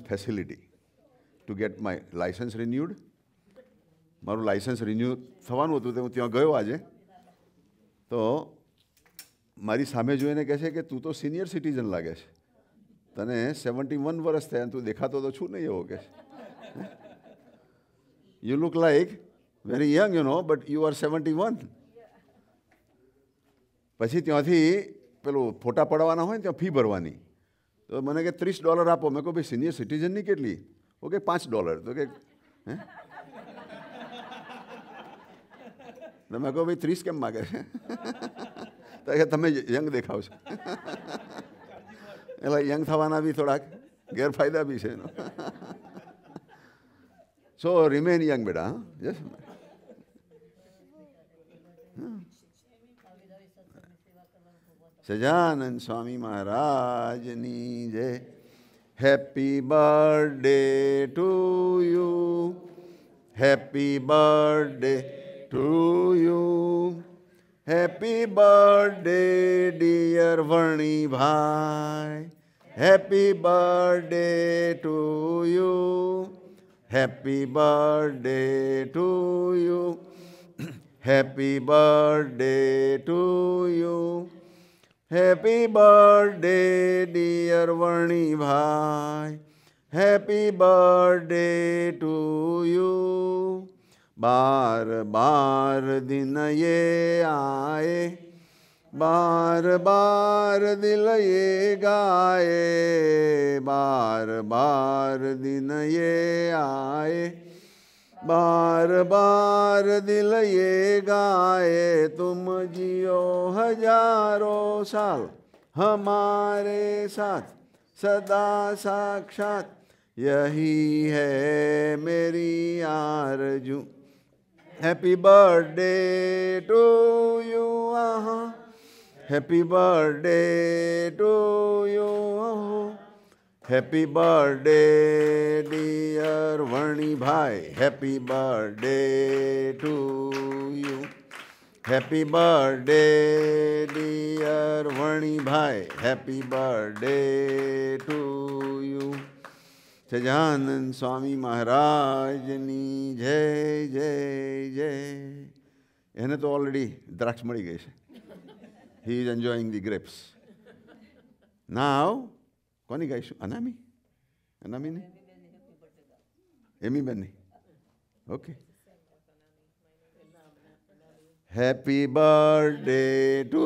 Facility to get my licence renewed મારું licence renew થવાનું હતું તો હું ત્યાં ગયો આજે તો મારી સામે જોઈને કહે છે કે તું તો સિનિયર સિટીઝન લાગે છે તને સેવન્ટી વન વર્ષ થયા તું દેખાતો તો છું નહીં એવો કે છે you look like very young you know but you are seventy one પછી ત્યાંથી પેલું ફોટા પડવાના હોય ને ત્યાં ફી ભરવાની તો મને કે ત્રીસ ડોલર આપો મેં કહું ભાઈ સિનિયર સિટીઝનની કેટલી ઓકે પાંચ ડોલર તો કે હે તો મેં કહું ભાઈ ત્રીસ કેમ માગે તો કે તમે યંગ દેખાવ છો એટલે યંગ થવાના બી થોડાક ગેરફાયદા બી છે એનો સો રિમેન યંગ બેટા yes Sajanan Swami Maharaj ni jay. Happy birthday to you. Happy birthday to you. Happy birthday, dear Varni Bhai. Happy birthday to you. Happy birthday to you. Happy birthday to you. Happy happy birthday dear Vanibhai happy birthday to you बार बार दिन ये आए बार बार दिल ये गाए बार बार दिन ये आए बार बार दिल ये गाए तुम जियो हजारों साल हमारे साथ सदा साक्षात यही है मेरी आरजू हैप्पी बर्थडे टू यू आहा हैप्पी बर्थडे टू यू आहा happy birthday dear Vanibhai happy birthday to you happy birthday dear Vanibhai happy birthday to you Sajanand Swami મહારાજની જય જય જય એને તો ઓલરેડી દ્રાક્ષ મળી ગઈ છે he is enjoying the grapes now કોની ગાઈશું અનામી અનામીને એમીબેનની okay happy birthday to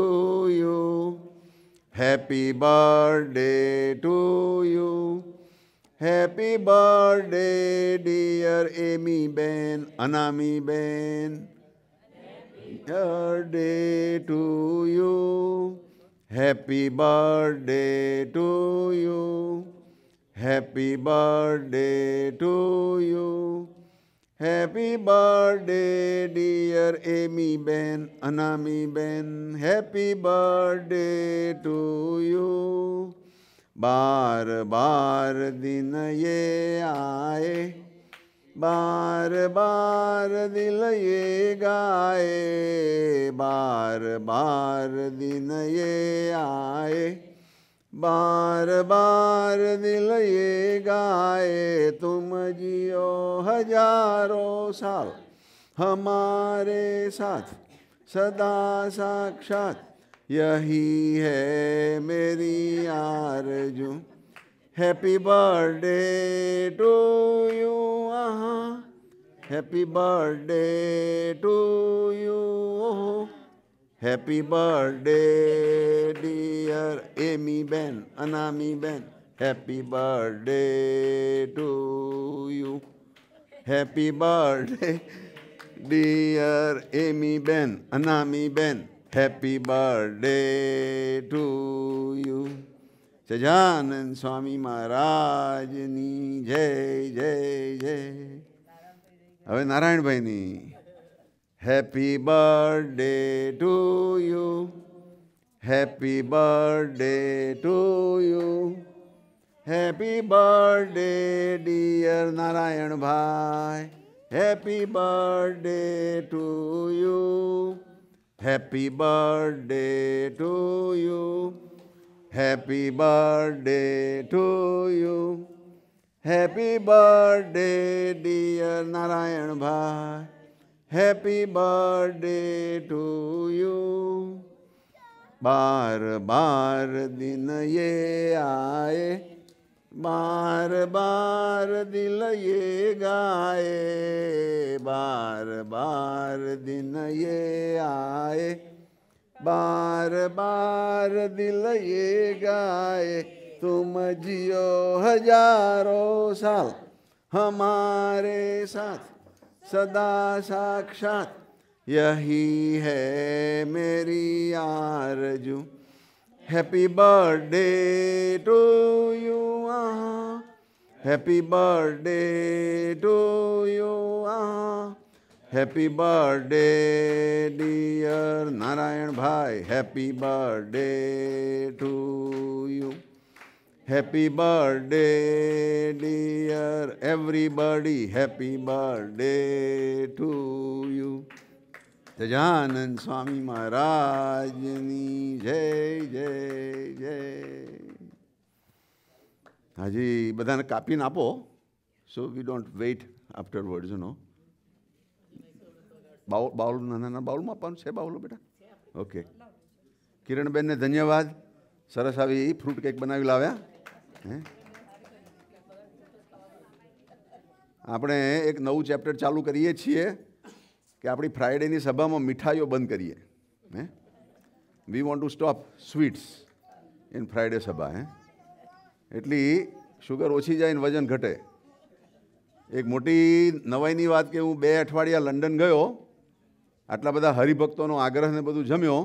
you happy birthday to you happy birthday dear Ami ben Anami ben birthday to you Happy birthday to you. Happy birthday to you. Happy birthday dear Amy Ben, Anami Ben. Happy birthday to you. Bar bar din ye आए बार बार दिल ये गाए बार बार दिन ये आए बार बार दिल ये गाए तुम जियो हजारों साल हमारे साथ सदा साक्षात यही है मेरी आरजू Happy birthday to you. Uh-huh. Happy birthday to you. Oh. Happy birthday, dear Amy Ben, Anami Ben. Happy birthday to you. Happy birthday, dear Amy Ben, Anami Ben. Happy birthday to you. Sajanand स्वामी મહારાજની જય જય જય હવે નારાયણભાઈની happy birthday to you happy birthday to you happy birthday dear Narayanbhai happy birthday to you happy birthday to you Happy birthday to you. Happy birthday, dear Narayan Bhai. Happy birthday to you. Bar bar din ye aaye, bar bar dil ye gaaye, bar bar din ye aaye. बार बार दिल ये गाए तुम जियो हजारों साल हमारे साथ सदा साक्षात यही है मेरी आरजू happy birthday to you happy birthday to you आ happy birthday dear Narayan bhai happy birthday to you happy birthday dear everybody happy birthday to you Gajanand Swami Maharaj जय जय जय कापी બધાને કાપીને આપો so we don't wait afterwards no bowl bowl નાના નાના બાઉલમાં પણ છે બાઉલો બેટા ઓકે કિરણબેનને ધન્યવાદ સરસ આવી ફ્રૂટ કેક બનાવી લાવ્યા હે આપણે એક નવું ચેપ્ટર ચાલુ કરીએ છીએ કે આપણી ફ્રાઈડેની સભામાં મીઠાઈઓ બંધ કરીએ હે we want to stop sweets in Friday સભા હે એટલી શુગર ઓછી જાય ને વજન ઘટે એક મોટી નવાઈની વાત કે હું બે અઠવાડિયા લંડન ગયો આટલા બધા હરિભક્તોનો આગ્રહ ને બધું જમ્યો